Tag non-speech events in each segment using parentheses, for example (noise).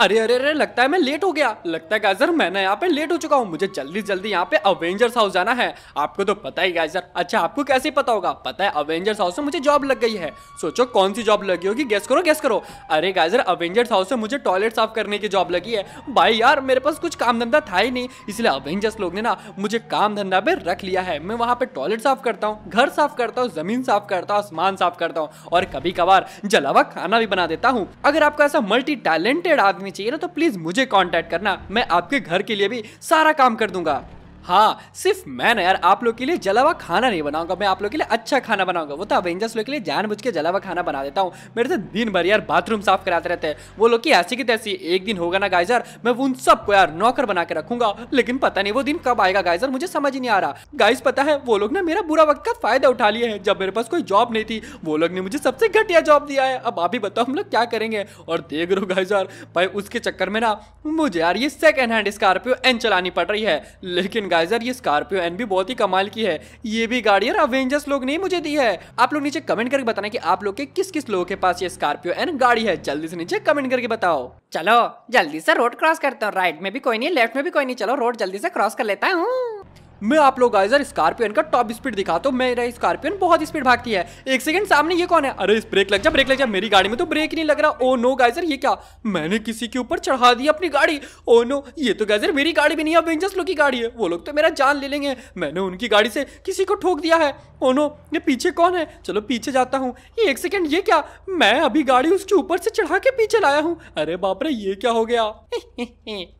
अरे अरे अरे लगता है मैं लेट हो गया लगता है गाइजर मैं ना यहाँ पे लेट हो चुका हूँ मुझे जल्दी जल्दी यहाँ पे अवेंजर्स हाउस जाना है आपको तो पता ही गाइजर अच्छा आपको कैसे पता होगा पता है अवेंजर्स हाउस से मुझे जॉब लग गई है सोचो कौन सी जॉब लगी होगी गैस करो गैस करो अरे गाइजर अवेंजर्स हाउस से मुझे टॉयलेट साफ करने की जॉब लगी है भाई यार मेरे पास कुछ काम धंधा था ही नहीं इसलिए अवेंजर्स लोग ने ना मुझे काम धंधा पे रख लिया है मैं वहाँ पे टॉयलेट साफ करता हूँ घर साफ करता हूँ जमीन साफ करता हूँ आसमान साफ करता हूँ और कभी कभार जलावा खाना भी बना देता हूँ अगर आपका ऐसा मल्टी टैलेंटेड आदमी आदमी चाहिए ना तो प्लीज़ मुझे कॉन्टेक्ट करना मैं आपके घर के लिए भी सारा काम कर दूंगा हाँ सिर्फ मैं ना यार आप लोग के लिए जलावा खाना नहीं बनाऊंगा मैं आप लोग के लिए अच्छा खाना बनाऊंगा वो तो अवेंजर्स लोग के लिए जानबूझ के जलावा खाना बना देता हूँ मेरे से तो दिन भर यार बाथरूम साफ कराते रहते हैं वो लोग की ऐसी की तैसी एक दिन होगा ना गाइजर मैं उन सबको यार नौकर बना के रखूंगा लेकिन पता नहीं वो दिन कब आएगा गाइजर मुझे समझ ही नहीं आ रहा गाइज पता है वो लोग ने मेरा बुरा वक्त का फायदा उठा लिया है जब मेरे पास कोई जॉब नहीं थी वो लोग ने मुझे सबसे घटिया जॉब दिया है अब आप ही बताओ हम लोग क्या करेंगे और देख रहे हो गाइज भाई उसके चक्कर में ना मुझे यार ये सेकेंड हैंड स्कॉर्पियो एन चलानी पड़ रही है लेकिन गाइजर ये स्कॉर्पियो एन भी बहुत ही कमाल की है ये भी गाड़ी यार अवेंजर्स लोग ने मुझे दी है आप लोग नीचे कमेंट करके बताना कि आप लोग के किस किस लोगों के पास ये स्कॉर्पियो एन गाड़ी है जल्दी से नीचे कमेंट करके बताओ चलो जल्दी से रोड क्रॉस करता हूँ राइट में भी कोई नहीं लेफ्ट में भी कोई नहीं चलो रोड जल्दी से क्रॉस कर लेता हूँ मैं आप लोग गाइजर स्कॉर्पियन का टॉप स्पीड दिखाता हूँ मेरा स्कॉर्पियन बहुत स्पीड भागती है एक सेकंड सामने ये कौन है अरे इस ब्रेक लग जा ब्रेक लग जा मेरी गाड़ी में तो ब्रेक नहीं लग रहा ओ नो गाइजर ये क्या मैंने किसी के ऊपर चढ़ा दी अपनी गाड़ी ओ oh नो ये तो गाइजर मेरी गाड़ी भी नहीं है वेंजर्स लोग की गाड़ी है वो लोग तो मेरा जान ले लेंगे मैंने उनकी गाड़ी से किसी को ठोक दिया है ओ oh नो ये पीछे कौन है चलो पीछे जाता हूँ ये एक सेकेंड ये क्या मैं अभी गाड़ी उसके ऊपर से चढ़ा के पीछे लाया हूँ अरे बाप रे ये क्या हो गया (laughs)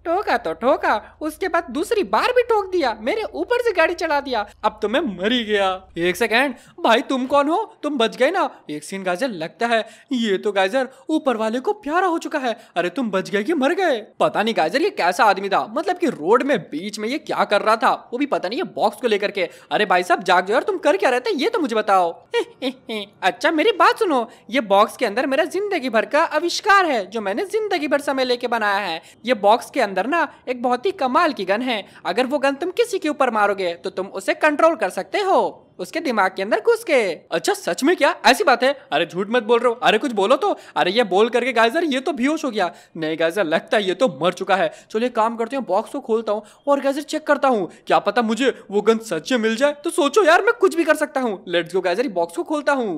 ठोका तो ठोका उसके बाद दूसरी बार भी ठोक दिया मेरे ऊपर से गाड़ी चला दिया अब तो मैं मर ही गया एक सेकेंड भाई तुम कौन हो तुम बच गए ना एक सीन गाजर लगता है ये तो गाजर ऊपर वाले को प्यारा हो चुका है अरे तुम बच गए कि मर गए पता नहीं गाजर ये कैसा आदमी था मतलब कि रोड में बीच में ये क्या कर रहा था वो भी पता नहीं ये बॉक्स को लेकर के अरे भाई साहब जाग जाओ तुम कर क्या रहते ये तो मुझे बताओ (laughs) अच्छा मेरी बात सुनो ये बॉक्स के अंदर मेरा जिंदगी भर का आविष्कार है जो मैंने जिंदगी भर समय लेके बनाया है ये बॉक्स के अंदर ना एक बहुत ही कमाल की गन है अगर वो गन तुम किसी के ऊपर मारोगे तो तुम उसे कंट्रोल कर सकते हो उसके दिमाग के अंदर घुस के अच्छा सच में क्या ऐसी बात है अरे झूठ मत बोल रहे हो अरे कुछ बोलो तो अरे ये बोल करके गाइजर ये तो बेहोश हो गया नहीं गाइजर लगता है ये तो मर चुका है चलिए काम करते हैं बॉक्स को खोलता हूँ और गाइजर चेक करता हूँ क्या पता मुझे वो गन सच में मिल जाए तो सोचो यार मैं कुछ भी कर सकता हूँ लेट्स गो गाइजर बॉक्स को खोलता हूँ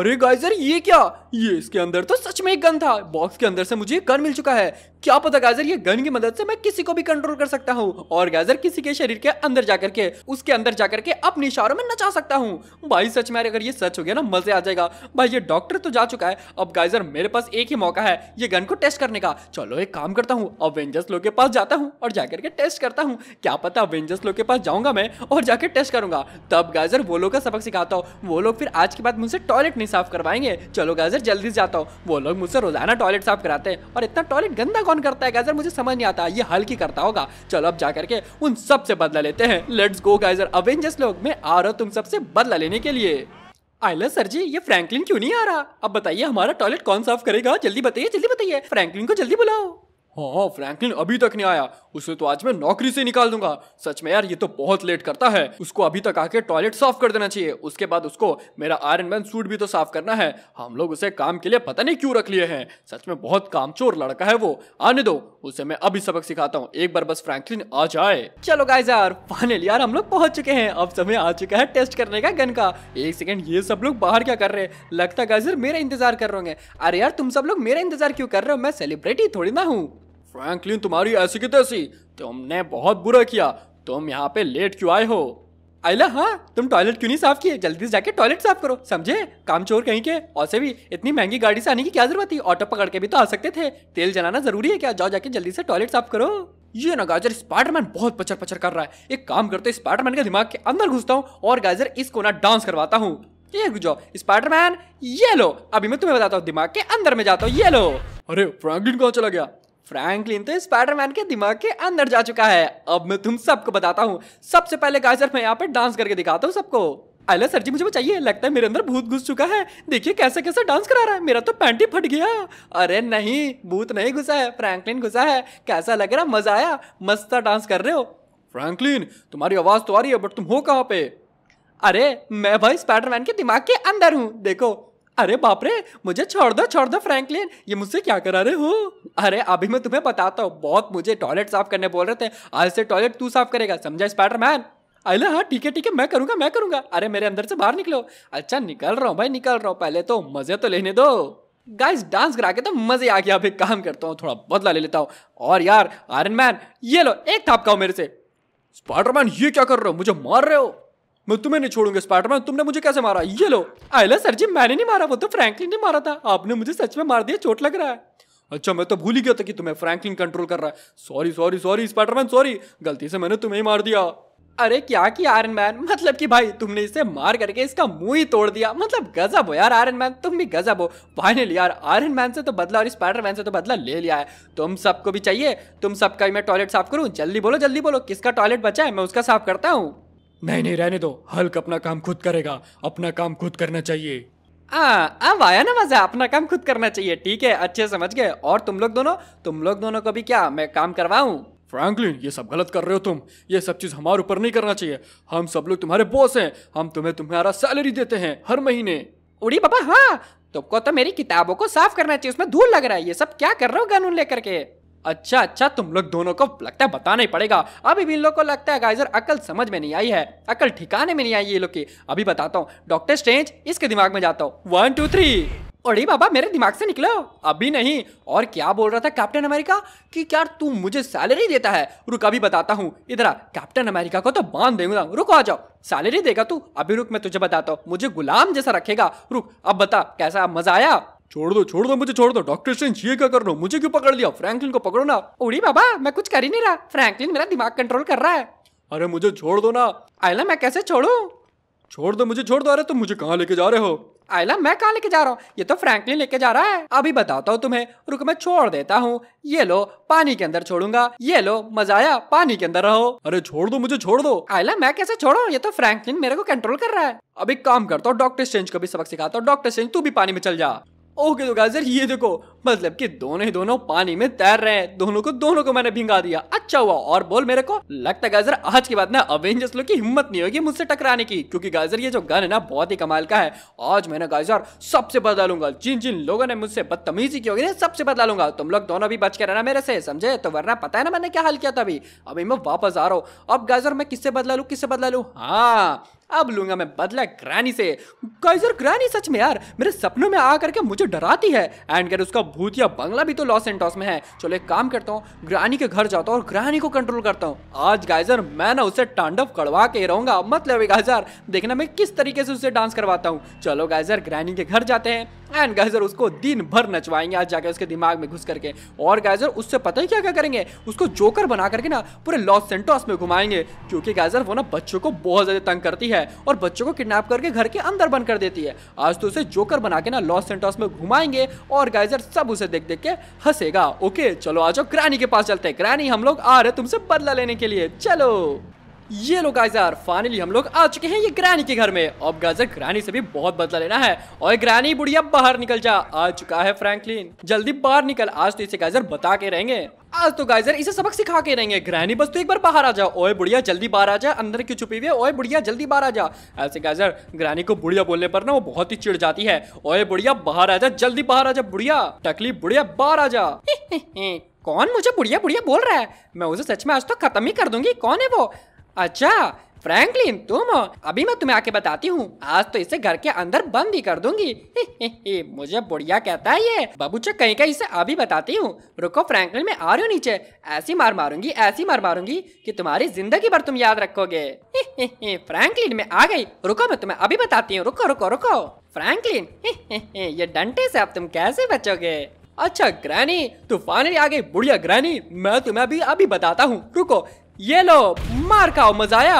अरे गाइजर ये क्या ये इसके अंदर तो सच में एक गन था बॉक्स के अंदर से मुझे गन मिल चुका है क्या पता गाजर ये गन की मदद से मैं किसी को भी कंट्रोल कर सकता हूँ और गाजर किसी के शरीर के अंदर जाकर के उसके अंदर जाकर के अपने इशारों में नचा सकता हूँ भाई सच में अगर ये सच हो गया ना मजे आ जाएगा भाई ये डॉक्टर तो जा चुका है अब गाजर मेरे पास एक ही मौका है ये गन को टेस्ट करने का चलो एक काम करता हूँ अवेंजर्स वेंजर्स लोग के पास जाता हूँ और जाकर के टेस्ट करता हूँ क्या पता अवेंजर्स लोग के पास जाऊंगा मैं और जाकर टेस्ट करूंगा तब गाजर वो लोग का सबक सिखाता हूँ वो लोग फिर आज के बाद मुझसे टॉयलेट नहीं साफ करवाएंगे चलो गाजर जल्दी से जाता हूँ वो लोग मुझसे रोजाना टॉयलेट साफ कराते हैं और इतना टॉयलेट गंदा कौन करता है गाइजर मुझे समझ नहीं आता ये हल्की करता होगा चलो अब जाकर के उन सबसे बदला लेते हैं लेट्स गो गाइजर अवेंजर्स लोग मैं आ रहा हूँ तुम सबसे बदला लेने के लिए आयला सर जी ये फ्रैंकलिन क्यों नहीं आ रहा अब बताइए हमारा टॉयलेट कौन साफ करेगा जल्दी बताइए जल्दी बताइए फ्रैंकलिन को जल्दी बुलाओ हाँ फ्रैंकलिन हाँ, अभी तक नहीं आया उसे तो आज मैं नौकरी से निकाल दूंगा सच में यार ये तो बहुत लेट करता है उसको अभी तक आके टॉयलेट साफ कर देना चाहिए उसके बाद उसको मेरा आयरन मैन सूट भी तो साफ करना है हम लोग उसे काम के लिए पता नहीं क्यों रख लिए हैं सच में बहुत कामचोर लड़का है वो आने दो उसे मैं अभी सबक सिखाता हूँ एक बार बस फ्रैंकलिन आ जाए चलो गाइज यार फाइनल यार हम लोग पहुंच चुके हैं अब समय आ चुका है टेस्ट करने का गन का एक सेकेंड ये सब लोग बाहर क्या कर रहे हैं लगता गाइज मेरा इंतजार कर रहे हैं अरे यार तुम सब लोग मेरा इंतजार क्यों कर रहे हो मैं सेलिब्रिटी थोड़ी ना हूँ फ्रैंकलिन तुम्हारी ऐसी की तैसी तुमने बहुत बुरा किया तुम यहाँ पे लेट क्यों आए हो आइला हाँ तुम टॉयलेट क्यों नहीं साफ किए जल्दी से जाके टॉयलेट साफ करो समझे काम चोर कहीं के और से भी इतनी महंगी गाड़ी से आने की क्या जरूरत थी ऑटो पकड़ के भी तो आ सकते थे तेल जलाना जरूरी है क्या जाओ जाके जल्दी से टॉयलेट साफ करो ये ना गाजर स्पाइडरमैन बहुत पचर पचर कर रहा है एक काम करते स्पाइडरमैन के दिमाग के अंदर घुसता हूँ और गाजर इसको ना डांस करवाता हूँ ये जाओ स्पाइडरमैन ये लो अभी मैं तुम्हें बताता हूँ दिमाग के अंदर में जाता हूँ ये लो अरे फ्रैंकलिन कहाँ चला गया फ्रैंकलिन तो स्पाइडरमैन के दिमाग के अंदर जा चुका है अब मैं तुम सबको बताता हूँ सबसे पहले गाजर मैं यहाँ पे डांस करके दिखाता हूँ सबको अले सर जी मुझे बचाइए लगता है मेरे अंदर भूत घुस चुका है देखिए कैसे कैसे डांस करा रहा है मेरा तो पैंटी फट गया अरे नहीं भूत नहीं घुसा है फ्रैंकलिन घुसा है कैसा लग रहा मजा आया मस्ता डांस कर रहे हो फ्रैंकलिन तुम्हारी आवाज़ तो आ रही है बट तुम हो कहाँ पे अरे मैं भाई स्पाइडरमैन के दिमाग के अंदर हूँ देखो अरे बाप रे मुझे छोड़ दो छोड़ दो फ्रैंकलिन ये मुझसे क्या करा रहे हो अरे अभी मैं तुम्हें बताता हूँ बहुत मुझे टॉयलेट साफ करने बोल रहे थे आज से टॉयलेट तू साफ करेगा समझा मैन अरे हाँ ठीक है ठीक है मैं करूंगा मैं करूंगा अरे मेरे अंदर से बाहर निकलो अच्छा निकल रहा हूँ भाई निकल रहा हूँ पहले तो मजे तो लेने दो गाइस डांस करा के तो मजे आ गया अब एक काम करता हूँ थोड़ा बदला ले लेता हूँ और यार आयरन मैन ये लो एक थापका हो मेरे से मैन ये क्या कर रहे हो मुझे मार रहे हो मैं तुम्हें नहीं छोड़ूंगा स्पाइडरमैन तुमने मुझे कैसे मारा ये लो आयला सर जी मैंने नहीं मारा वो तो फ्रैंकलिन ने मारा था आपने मुझे सच में मार दिया चोट लग रहा है अच्छा मैं तो भूल ही गया था कि तुम्हें फ्रैंकलिन कंट्रोल कर रहा है sorry sorry sorry Spiderman sorry गलती से मैंने तुम्हें ही मार दिया अरे क्या कि आयरन मैन मतलब कि भाई तुमने इसे मार करके इसका मुंह ही तोड़ दिया मतलब गजब हो यार आयरन मैन तुम भी गजब हो फाइनली यार आयरन मैन से तो बदला और स्पाइडर मैन से तो बदला ले लिया है तुम सबको भी चाहिए तुम सबका मैं टॉयलेट साफ करूँ जल्दी बोलो जल्दी बोलो किसका टॉयलेट बचा है मैं उसका साफ करता हूँ नहीं नहीं रहने दो हल्क अपना काम खुद करेगा अपना काम खुद करना चाहिए आ, अब आया ना मजा अपना काम खुद करना चाहिए ठीक है अच्छे समझ गए और तुम लोग दोनों तुम लोग दोनों को भी क्या मैं काम करवाऊँ फ्रैंकलिन ये सब गलत कर रहे हो तुम ये सब चीज़ हमारे ऊपर नहीं करना चाहिए हम सब लोग तुम्हारे बॉस हैं हम तुम्हें तुम्हारा सैलरी देते हैं हर महीने उड़ी बाबा हाँ तुमको तो मेरी किताबों को साफ करना चाहिए उसमें धूल लग रहा है ये सब क्या कर रहे हो कानून लेकर के अच्छा अच्छा तुम लोग दोनों को लगता है बताना ही पड़ेगा अभी भी इन लोग को लगता है गाइजर अकल समझ में नहीं आई है अकल ठिकाने में नहीं आई ये लोग की अभी बताता हूँ डॉक्टर स्ट्रेंज इसके दिमाग में जाता हूँ वन टू थ्री अरे बाबा मेरे दिमाग से निकलो अभी नहीं और क्या बोल रहा था कैप्टन अमेरिका कि यार तू मुझे सैलरी देता है रुक अभी बताता हूँ इधर कैप्टन अमेरिका को तो बांध देगा रुक आ जाओ सैलरी देगा तू अभी रुक मैं तुझे बताता हूँ मुझे गुलाम जैसा रखेगा रुक अब बता कैसा मजा आया छोड़ दो छोड़ दो मुझे छोड़ दो डॉक्टर स्ट्रेंज ये क्या कर रहा मुझे क्यों पकड़ लिया फ्रैंकलिन को पकड़ो ना उड़ी बाबा मैं कुछ कर ही नहीं रहा फ्रैंकलिन मेरा दिमाग कंट्रोल कर रहा है अरे मुझे छोड़ दो ना आयला मैं कैसे छोड़ू छोड़ दो मुझे छोड़ दो अरे तुम मुझे कहाँ लेके जा रहे हो आयला मैं कहाँ लेके जा रहा हूँ ये तो फ्रैंकलिन लेके जा रहा है अभी बताता हूँ तुम्हें रुक मैं छोड़ देता हूँ ये लो पानी के अंदर छोड़ूंगा ये लो मजा आया पानी के अंदर रहो अरे छोड़ दो मुझे छोड़ दो आयला मैं कैसे छोड़ो ये तो फ्रैंकलिन मेरे को कंट्रोल कर रहा है अभी काम करता हूँ डॉक्टर स्ट्रेंज को भी सबक सिखाता हूँ डॉक्टर स्ट्रेंज तू भी पानी में चल जा ओके तो गाजर ये देखो मतलब कि दोनों ही दोनों पानी में तैर रहे हैं दोनों को दोनों को मैंने भिंगा दिया अच्छा हुआ और बोल मेरे को लगता है गाजर आज के बाद ना अवेंजर्स लोग की हिम्मत नहीं होगी मुझसे टकराने की क्योंकि गाजर ये जो गन है ना बहुत ही कमाल का है आज मैंने गाजर सबसे बदला लूंगा जिन जिन लोगों ने मुझसे बदतमीजी की होगी सबसे बदला लूंगा तुम लोग दोनों भी बच के रहना मेरे से समझे तो वरना पता है ना मैंने क्या हाल किया था अभी अभी मैं वापस आ रहा हूँ अब गाजर मैं किससे बदला लू किससे बदला लू हाँ अब लूंगा मैं बदला ग्रैनी से काइजर ग्रैनी सच में यार मेरे सपनों में आ करके मुझे डराती है एंड कह उसका भूतिया बंगला भी तो लॉस एंटॉस में है चलो एक काम करता हूँ ग्रैनी के घर जाता हूँ और ग्रैनी को कंट्रोल करता हूँ आज गाइजर मैं ना उसे टांडव कड़वा के रहूंगा मतलब गाइजर देखना मैं किस तरीके से उसे डांस करवाता हूँ चलो गाइजर ग्रैनी के घर जाते हैं एंड गाइजर उसको दिन भर नचवाएंगे आज जाकर उसके दिमाग में घुस करके और गाइजर उससे पता ही क्या क्या करेंगे उसको जोकर बना करके ना पूरे लॉस सेंटोस में घुमाएंगे क्योंकि गाइजर वो ना बच्चों को बहुत ज्यादा तंग करती है और बच्चों को किडनेप करके घर के अंदर बंद कर देती है आज तो उसे जोकर बना के ना लॉस सेंटोस में घुमाएंगे और गाइजर सब उसे देख देख के हंसेगा ओके चलो आ जाओ ग्रैनी के पास चलते हैं ग्रैनी हम लोग आ रहे तुमसे बदला लेने के लिए चलो ये लोग यार फाइनली हम लोग आ चुके हैं ये ग्रानी के घर में अब गाइजर ग्रानी से भी बहुत बदला लेना है और ग्रानी बुढ़िया बाहर निकल जा आ चुका है फ्रैंकलिन जल्दी बाहर निकल आज तो इसे गाजर बता के रहेंगे आज तो गाइजर इसे सबक सिखा के रहेंगे ग्रहणी बस तो एक बार बाहर आ जाओ ओए बुढ़िया जल्दी बाहर आ जा अंदर क्यों छुपी हुई है ओए बुढ़िया जल्दी बाहर आ जा ऐसे गाइजर ग्रहणी को बुढ़िया बोलने पर ना वो बहुत ही चिढ़ जाती है ओए बुढ़िया बाहर आ जा जल्दी बाहर आ जा बुढ़िया टकली बुढ़िया बाहर आ जा (laughs) कौन मुझे बुढ़िया बुढ़िया बोल रहा है मैं उसे सच में आज तो खत्म ही कर दूंगी कौन है वो अच्छा फ्रैंकलिन तुम अभी मैं तुम्हें आके बताती हूँ आज तो इसे घर के अंदर बंद ही कर दूंगी हे हे हे, मुझे बुढ़िया कहता है ये बबूचा कहीं कहीं इसे अभी बताती हूँ रुको फ्रैंकलिन मैं आ रही हूँ नीचे ऐसी मार मारूंगी ऐसी मार मारूंगी कि तुम्हारी जिंदगी भर तुम याद रखोगे हे (laughs) फ्रैंकलिन मैं आ गई रुको मैं तुम्हें अभी बताती हूँ रुको रुको रुको फ्रैंकलिन (laughs) ये डंटे से अब तुम कैसे बचोगे अच्छा ग्रैनी तू फाइनली आ गई बुढ़िया ग्रैनी मैं तुम्हें अभी अभी बताता हूँ रुको ये लो मार खाओ आया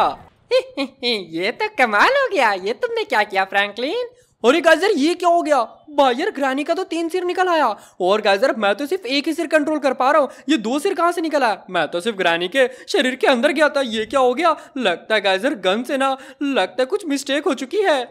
(laughs) ये तो कमाल हो गया ये तुमने क्या किया फ्रैंकलिन अरे गाजर ये क्या हो गया बायर ग्रानी का तो तीन सिर निकल आया और गाजर मैं तो सिर्फ एक ही सिर कंट्रोल कर पा रहा हूँ ये दो सिर कहाँ से निकला मैं तो सिर्फ ग्रानी के शरीर के अंदर गया था ये क्या हो गया लगता है गाजर गन से ना लगता है कुछ मिस्टेक हो चुकी है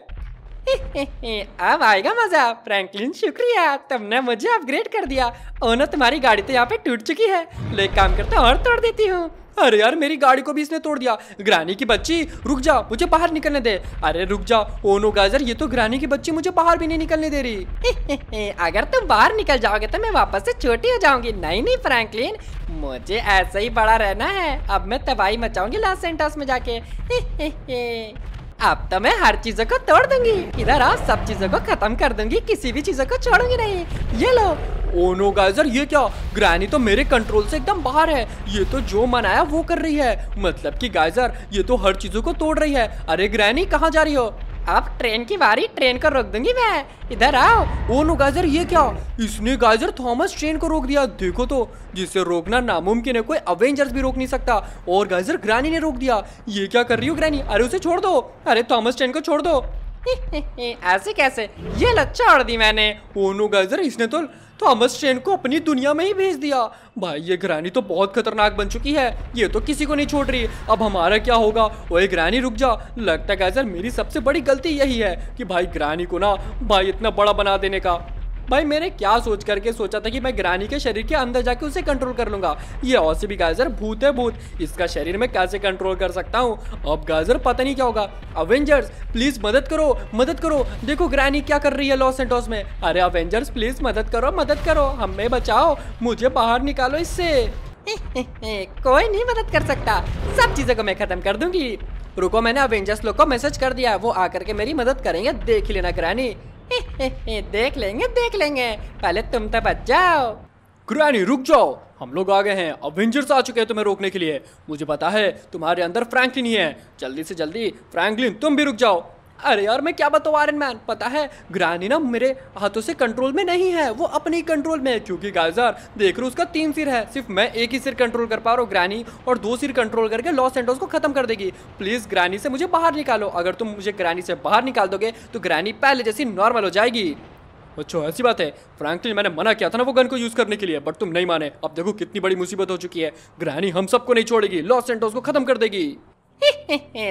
(laughs) अब आएगा मजा फ्रैंकलिन शुक्रिया तुमने मुझे अपग्रेड कर दिया और ना तुम्हारी गाड़ी तो यहाँ पे टूट चुकी है लेकिन काम करता और तोड़ देती हूँ अरे यार मेरी गाड़ी को भी इसने तोड़ दिया ग्रानी की बच्ची रुक जा मुझे बाहर निकलने दे अरे रुक जा ओनो गाजर ये तो ग्रानी की बच्ची मुझे बाहर भी नहीं निकलने दे रही (laughs) अगर तुम बाहर निकल जाओगे तो मैं वापस से छोटी हो जाऊंगी नहीं नहीं फ्रैंकलिन मुझे ऐसे ही बड़ा रहना है अब मैं तबाही मचाऊंगी लास्ट सेंटर्स में जाके (laughs) अब तो मैं हर चीजों को तोड़ दूंगी इधर आओ सब चीजों को खत्म कर दूंगी किसी भी चीजों को छोड़ूंगी नहीं ये लो ओनो गाइजर ये क्या ग्रैनी तो मेरे कंट्रोल से एकदम बाहर है ये तो जो मन आया वो कर रही है मतलब कि गाइजर ये तो हर चीजों को तोड़ रही है अरे ग्रैनी कहाँ जा रही हो आप ट्रेन की बारी ट्रेन को रोक दूंगी मैं इधर आओ ओ नो गाजर ये क्या इसने गाइजर थॉमस ट्रेन को रोक दिया देखो तो जिसे रोकना नामुमकिन है कोई अवेंजर्स भी रोक नहीं सकता और गाइजर ग्रैनी ने रोक दिया ये क्या कर रही हो ग्रैनी अरे उसे छोड़ दो अरे थॉमस ट्रेन को छोड़ दो (laughs) ऐसे कैसे ये लच्छा छोड़ दी मैंने ओ गाइजर इसने तो थॉमस चेन को अपनी दुनिया में ही भेज दिया भाई ये ग्रैनी तो बहुत खतरनाक बन चुकी है ये तो किसी को नहीं छोड़ रही अब हमारा क्या होगा ओए ग्रैनी रुक जा लगता है सर मेरी सबसे बड़ी गलती यही है कि भाई ग्रैनी को ना भाई इतना बड़ा बना देने का भाई मैंने क्या सोच करके सोचा था कि मैं ग्रानी के शरीर के अंदर जाके उसे कंट्रोल कर लूंगा ये औसी भी गाजर भूत है भूत इसका शरीर में कैसे कंट्रोल कर सकता हूँ अब गाजर पता नहीं क्या होगा अवेंजर्स प्लीज मदद करो मदद करो देखो ग्रानी क्या कर रही है लॉस एंटोस में अरे अवेंजर्स प्लीज मदद करो मदद करो हमें बचाओ मुझे बाहर निकालो इससे (laughs) कोई नहीं मदद कर सकता सब चीजों को मैं खत्म कर दूंगी रुको मैंने अवेंजर्स लोग को मैसेज कर दिया वो आकर के मेरी मदद करेंगे देख लेना ग्रानी (laughs) देख लेंगे देख लेंगे पहले तुम तो बच जाओ ग्रैनी रुक जाओ हम लोग आ गए हैं अवेंजर्स आ चुके हैं तुम्हें रोकने के लिए मुझे पता है तुम्हारे अंदर फ्रैंकलिन ही है जल्दी से जल्दी फ्रैंकलिन तुम भी रुक जाओ अरे यार मैं क्या बताऊँ आयरन मैन पता है ग्रानी ना मेरे हाथों से कंट्रोल में नहीं है वो ही कंट्रोल में है क्योंकि गाजर देख रहे उसका तीन सिर है सिर्फ मैं एक ही सिर कंट्रोल कर पा रहा हूँ ग्रानी और दो सिर कंट्रोल करके लॉस एंडोस को खत्म कर देगी प्लीज़ ग्रानी से मुझे बाहर निकालो अगर तुम मुझे ग्रानी से बाहर निकाल दोगे तो ग्रानी पहले जैसी नॉर्मल हो जाएगी अच्छो ऐसी बात है फ्रैंकलिन मैंने मना किया था ना वो गन को यूज़ करने के लिए बट तुम नहीं माने अब देखो कितनी बड़ी मुसीबत हो चुकी है ग्रानी हम सबको नहीं छोड़ेगी लॉस एंडोस को खत्म कर देगी (laughs)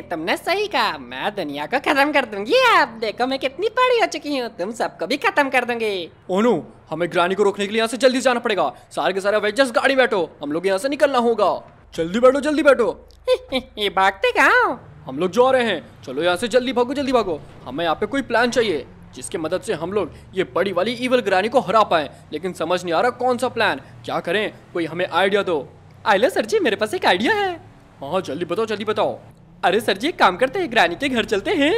तुमने सही कहा मैं दुनिया को खत्म कर दूंगी आप देखो मैं कितनी बड़ी हो चुकी हूँ तुम सबको भी खत्म कर दूंगी ओनू हमें ग्रानी को रोकने के लिए यहाँ से जल्दी जाना पड़ेगा सारे के सारे वेजस गाड़ी बैठो हम लोग यहाँ से निकलना होगा जल्दी बैठो जल्दी बैठो (laughs) ये भागते कहा हम लोग जो आ रहे हैं चलो यहाँ से जल्दी भागो जल्दी भागो हमें यहाँ पे कोई प्लान चाहिए जिसके मदद से हम लोग ये बड़ी वाली ईवल ग्रानी को हरा पाए लेकिन समझ नहीं आ रहा कौन सा प्लान क्या करें कोई हमें आइडिया दो आइलो सर जी मेरे पास एक आइडिया है हाँ जल्दी बताओ जल्दी बताओ अरे सर जी एक काम करते हैं ग्रानी के घर चलते हैं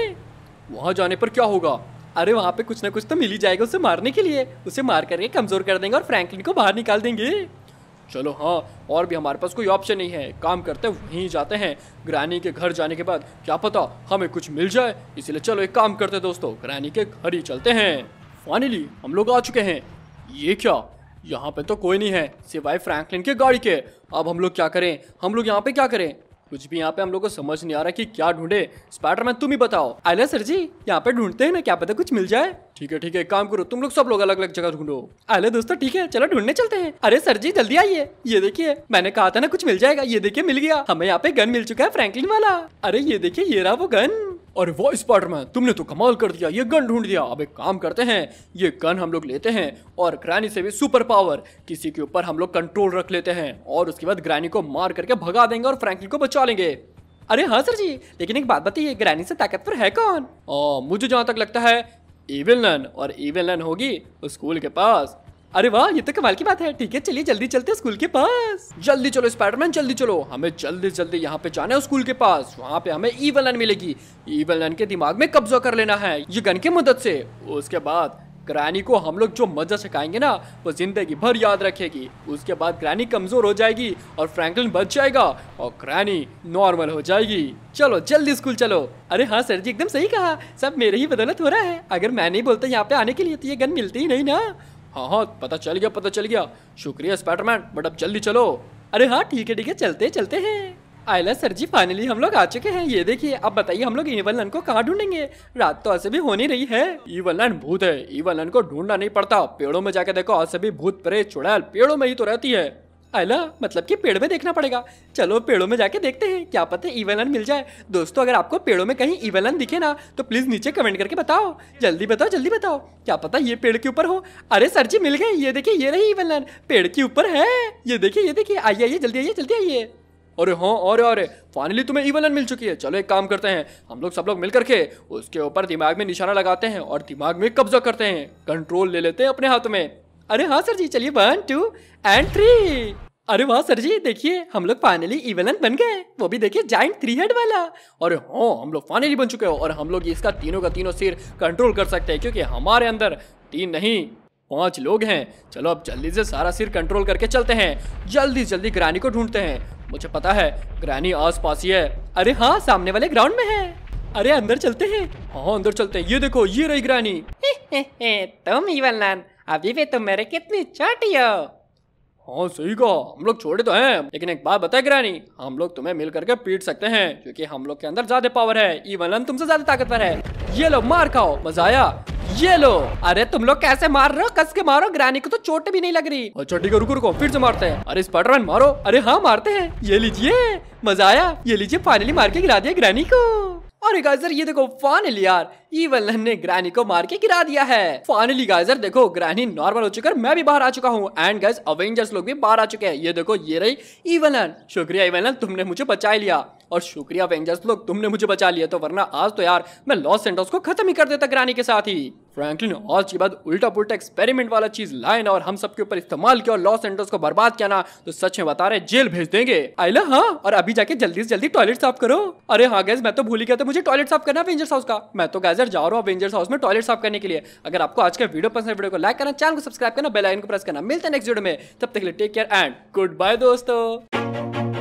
वहाँ जाने पर क्या होगा अरे वहाँ पे कुछ ना कुछ तो मिल ही जाएगा उसे मारने के लिए उसे मार करके कमज़ोर कर देंगे और फ्रैंकलिन को बाहर निकाल देंगे चलो हाँ और भी हमारे पास कोई ऑप्शन नहीं है काम करते वहीं जाते हैं ग्रानी के घर जाने के बाद क्या पता हमें कुछ मिल जाए इसलिए चलो एक काम करते दोस्तों ग्रानी के घर ही चलते हैं फाइनली हम लोग आ चुके हैं ये क्या यहाँ पे तो कोई नहीं है सिवाय फ्रैंकलिन के गाड़ी के अब हम लोग क्या करें हम लोग यहाँ पे क्या करें कुछ भी यहाँ पे हम लोग को समझ नहीं आ रहा कि क्या ढूंढे स्पाइडरमैन तुम ही बताओ आइला सर जी यहाँ पे ढूंढते हैं ना क्या पता कुछ मिल जाए ठीक है ठीक है काम करो तुम लोग सब लोग अलग अलग जगह ढूंढो आइले दोस्तों ठीक है चलो ढूंढने चलते हैं अरे सर जी जल्दी आइए ये देखिए मैंने कहा था ना कुछ मिल जाएगा ये देखिए मिल गया हमें यहाँ पे गन मिल चुका है फ्रेंकलिन वाला अरे ये देखिए ये रहा वो गन अरे वो स्पाइडरमैन तुमने तो कमाल कर दिया ये गन ढूंढ दिया अब एक काम करते हैं ये गन हम लोग लेते हैं और ग्रैनी से भी सुपर पावर किसी के ऊपर हम लोग कंट्रोल रख लेते हैं और उसके बाद ग्रैनी को मार करके भगा देंगे और फ्रैंकलिन को बचा लेंगे अरे हाँ सर जी लेकिन एक बात बताइए ग्रैनी से ताकतवर है कौन आ, मुझे जहाँ तक लगता है इविलन और इविलन होगी स्कूल के पास अरे वाह ये तो कमाल की बात है ठीक है चलिए जल्दी चलते स्कूल के पास जल्दी चलो स्पाइडरमैन जल्दी चलो हमें जल्दी जल्दी यहाँ पे जाना है स्कूल के पास वहाँ पे हमें ईवल लाइन मिलेगी ईवल लाइन के दिमाग में कब्जा कर लेना है ये गन की मदद से उसके बाद ग्रैनी को हम लोग जो मजा सिखाएंगे ना वो जिंदगी भर याद रखेगी उसके बाद ग्रैनी कमजोर हो जाएगी और फ्रैंकलिन बच जाएगा और ग्रैनी नॉर्मल हो जाएगी चलो जल्दी स्कूल चलो अरे हाँ सर जी एकदम सही कहा सब मेरे ही बदौलत हो रहा है अगर मैं नहीं बोलता यहाँ पे आने के लिए तो ये गन मिलती ही नहीं ना हाँ हाँ पता चल गया पता चल गया शुक्रिया स्पाइडरमैन बट अब जल्दी चलो अरे हाँ ठीक है ठीक है चलते चलते हैं आयला सर जी फाइनली हम लोग आ चुके हैं ये देखिए अब बताइए हम लोग ईवल लन को कहाँ ढूंढेंगे रात तो ऐसे भी हो नहीं रही है ईवल लन भूत है ईवल लन को ढूंढना नहीं पड़ता पेड़ों में जाके देखो ऐसे भी भूत परे चुड़ैल पेड़ों में ही तो रहती है अला मतलब कि पेड़ में देखना पड़ेगा चलो पेड़ों में जाके देखते हैं क्या पता है इवेलन मिल जाए दोस्तों अगर आपको पेड़ों में कहीं ईवेलन दिखे ना तो प्लीज़ नीचे कमेंट करके बताओ जल्दी बताओ जल्दी बताओ क्या पता ये पेड़ के ऊपर हो अरे सर जी मिल गए ये देखिए ये रही ईवेलन पेड़ के ऊपर है ये देखिए ये देखिए आइए आइए जल्दी आइए जल्दी आइए अरे हाँ अरे अरे फाइनली तुम्हें ईवेलन मिल चुकी है चलो एक काम करते हैं हम लोग सब लोग मिल करके उसके ऊपर दिमाग में निशाना लगाते हैं और दिमाग में कब्जा करते हैं कंट्रोल ले लेते हैं अपने हाथ में अरे हाँ सर जी चलिए वन टू एंड थ्री अरे वाह सर जी देखिए हम लोग फाइनली इवेलन बन गए वो भी देखिए जाइंट थ्री हेड वाला और हाँ हम लोग फाइनली बन चुके हो और हम लोग इसका तीनों का तीनों सिर कंट्रोल कर सकते हैं क्योंकि हमारे अंदर तीन नहीं पांच लोग हैं चलो अब जल्दी से सारा सिर कंट्रोल करके चलते हैं जल्दी जल्दी ग्रानी को ढूंढते हैं मुझे पता है ग्रानी पास ही है अरे हाँ सामने वाले ग्राउंड में है अरे अंदर चलते हैं हाँ अंदर चलते हैं ये देखो ये रही ग्रानी (laughs) तुम इवलनान अभी भी तुम मेरे कितनी छोटी हो हाँ सही कहा हम लोग छोड़े तो हैं लेकिन एक बात बताए ग्रानी हम लोग तुम्हें मिल करके पीट सकते हैं क्योंकि हम लोग के अंदर ज्यादा पावर है इवन तुमसे ज्यादा ताकतवर है ये लो मार खाओ मजा आया ये लो अरे तुम लोग कैसे मार रहे हो कस के मारो ग्रानी को तो चोट भी नहीं लग रही अच्छा ठीक है रुको रुको फिर से मारते हैं अरे स्पाइडरमैन मारो अरे हाँ मारते हैं ये लीजिए मजा आया ये लीजिए फाइनली मार के गिरा दिया ग्रानी को और गाइजर ये देखो फाइनली यार ईवल ने ग्रैनी को मार के गिरा दिया है फाइनली गाइजर देखो ग्रैनी नॉर्मल हो चुका है मैं भी बाहर आ चुका हूँ एंड गाइज अवेंजर्स लोग भी बाहर आ चुके हैं ये देखो ये रही ईवल शुक्रिया ईवल तुमने मुझे बचा लिया और शुक्रिया वेंजर्स लोग तुमने मुझे बचा लिया तो वरना आज तो यार मैं लॉस सेंटोस को खत्म ही कर देता ग्रानी के साथ ही फ्रैंकलिन आज की बात उल्टा पुलटा एक्सपेरिमेंट वाला चीज लाए और हम सबके ऊपर इस्तेमाल किया और लॉस सेंटोस को बर्बाद किया ना तो सच में बता रहे जेल भेज देंगे आई आइला हाँ और अभी जाके जल्दी से जल्दी टॉयलेट साफ करो अरे हाँ गैस मैं तो भूल गया था मुझे टॉयलेट साफ करना अवेंजर्स हाउस का मैं तो गैजर जा रहा हूँ अवेंजर्स हाउस में टॉयलेट साफ करने के लिए अगर आपको आज का वीडियो पसंद है वीडियो को लाइक करना चैनल को सब्सक्राइब करना बेल आइकन को प्रेस करना मिलते हैं नेक्स्ट वीडियो में तब तक के लिए take care and goodbye दोस्तों